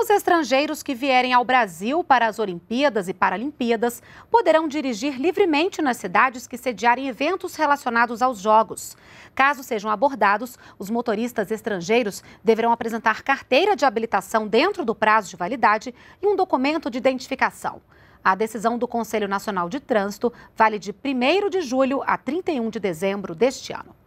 Os estrangeiros que vierem ao Brasil para as Olimpíadas e Paralimpíadas poderão dirigir livremente nas cidades que sediarem eventos relacionados aos Jogos. Caso sejam abordados, os motoristas estrangeiros deverão apresentar carteira de habilitação dentro do prazo de validade e um documento de identificação. A decisão do Conselho Nacional de Trânsito vale de 1 de julho a 31 de dezembro deste ano.